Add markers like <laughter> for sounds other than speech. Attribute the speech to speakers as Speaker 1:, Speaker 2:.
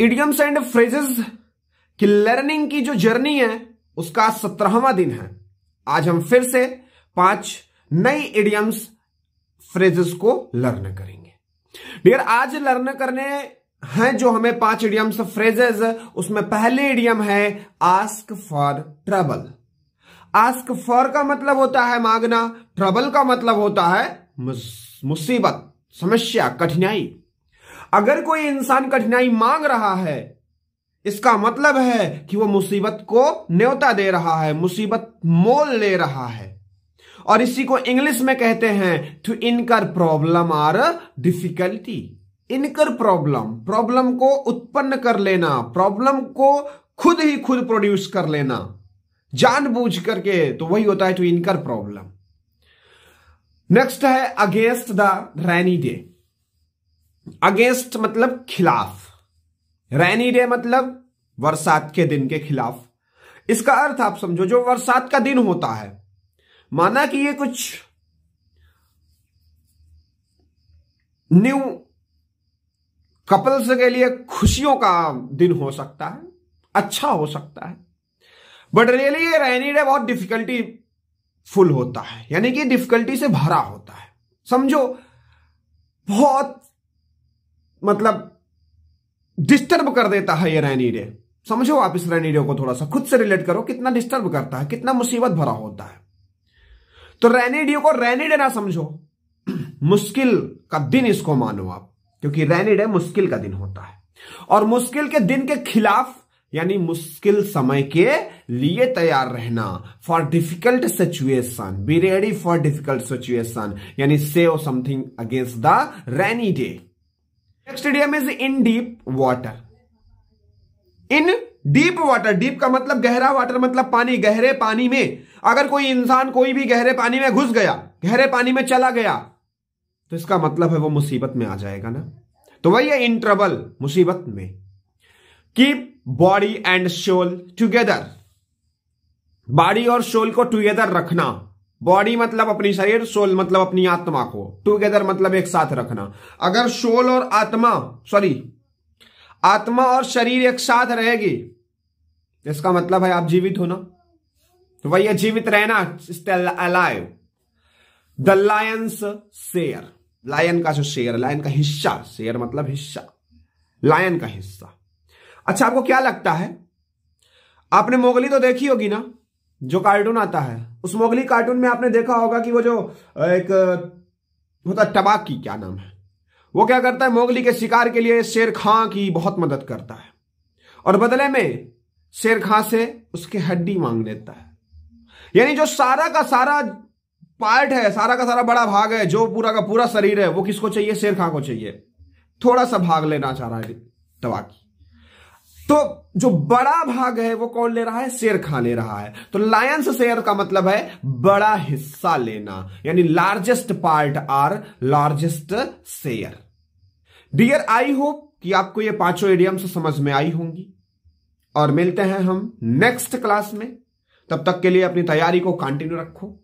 Speaker 1: idioms and phrases की learning की जो जर्नी है उसका सत्रहवा दिन है आज हम फिर से पांच नई इडियम्स फ्रेजेस को लर्न करेंगे डियर आज लर्न करने हैं जो हमें पांच इडियम्स फ्रेजेस उसमें पहले इडियम है ask for trouble ask for का मतलब होता है मांगना ट्रबल का मतलब होता है मुसीबत समस्या कठिनाई अगर कोई इंसान कठिनाई मांग रहा है इसका मतलब है कि वो मुसीबत को न्योता दे रहा है मुसीबत मोल ले रहा है और इसी को इंग्लिश में कहते हैं to incur problem or difficulty incur problem problem को उत्पन्न कर लेना प्रॉब्लम को खुद ही खुद प्रोड्यूस कर लेना जानबूझ करके तो वही होता है टू इनकर प्रॉब्लम नेक्स्ट है against the rainy day against मतलब खिलाफ रैनी डे मतलब बरसात के दिन के खिलाफ इसका अर्थ आप समझो जो बरसात का दिन होता है माना कि ये कुछ न्यू कपल्स के लिए खुशियों का दिन हो सकता है अच्छा हो सकता है बट रियली ये रैनी डे बहुत डिफिकल्टी फुल होता है यानी कि डिफिकल्टी से भरा होता है समझो बहुत मतलब डिस्टर्ब कर देता है ये रैनी डे समझो आप इस रैनी डे को थोड़ा सा खुद से रिलेट करो कितना डिस्टर्ब करता है कितना मुसीबत भरा होता है तो रैनी डे को रैनी डे ना समझो <clears throat> मुश्किल का दिन इसको मानो आप क्योंकि रैनी डे मुश्किल का दिन होता है और मुश्किल के दिन के खिलाफ यानी मुश्किल समय के लिए तैयार रहना for difficult situation be ready for difficult situation यानी save something against the rainy day idiom is in deep water in deep water deep का मतलब गहरा वाटर मतलब पानी गहरे पानी में अगर कोई इंसान कोई भी गहरे पानी में घुस गया गहरे पानी में चला गया तो इसका मतलब है वो मुसीबत में आ जाएगा ना तो वही है इन ट्रबल मुसीबत में keep body and soul together body और शोल को टुगेदर रखना बॉडी मतलब अपनी शरीर सोल मतलब अपनी आत्मा को टूगेदर मतलब एक साथ रखना अगर सोल और आत्मा सॉरी आत्मा और शरीर एक साथ रहेगी इसका मतलब है आप जीवित होना तो वही जीवित रहना alive the lion's share lion का जो शेयर लायन का हिस्सा शेयर मतलब हिस्सा लायन का हिस्सा अच्छा आपको क्या लगता है आपने मोगली तो देखी होगी ना जो कार्टून आता है उस मोगली कार्टून में आपने देखा होगा कि वो जो एक होता टबाकी क्या नाम है वो क्या करता है मोगली के शिकार के लिए शेर खां की बहुत मदद करता है और बदले में शेर खां से उसके हड्डी मांग लेता है यानी जो सारा का सारा पार्ट है सारा का सारा बड़ा भाग है जो पूरा का पूरा शरीर है वो किसको चाहिए शेर खां को चाहिए थोड़ा सा भाग लेना चाह रहा है तबाकी तो जो बड़ा भाग है वो कौन ले रहा है शेर खा ले रहा है तो लायंस शेयर का मतलब है बड़ा हिस्सा लेना यानी largest part or largest share dear I hope कि आपको ये पांचों एडियम्स समझ में आई होंगी और मिलते हैं हम नेक्स्ट क्लास में तब तक के लिए अपनी तैयारी को कंटिन्यू रखो